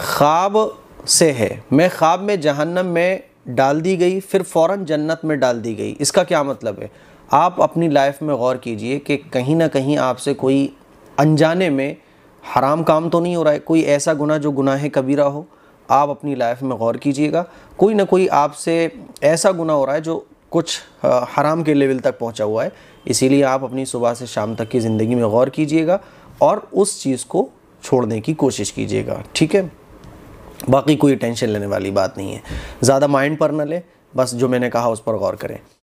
ख्वाब से है मैं ख्वाब में जहन्नम में डाल दी गई फिर फ़ौर जन्नत में डाल दी गई इसका क्या मतलब है आप अपनी लाइफ में गौर कीजिए कि कहीं ना कहीं आपसे कोई अनजाने में हराम काम तो नहीं हो रहा है कोई ऐसा गुना जो गुनाह कबीरा हो आप अपनी लाइफ में गौर कीजिएगा कोई ना कोई आपसे ऐसा गुना हो रहा है जो कुछ हराम के लेवल तक पहुंचा हुआ है इसीलिए आप अपनी सुबह से शाम तक की ज़िंदगी में गौर कीजिएगा और उस चीज़ को छोड़ने की कोशिश कीजिएगा ठीक है बाकी कोई टेंशन लेने वाली बात नहीं है ज़्यादा माइंड पर ना लें बस जो मैंने कहा उस पर गौर करें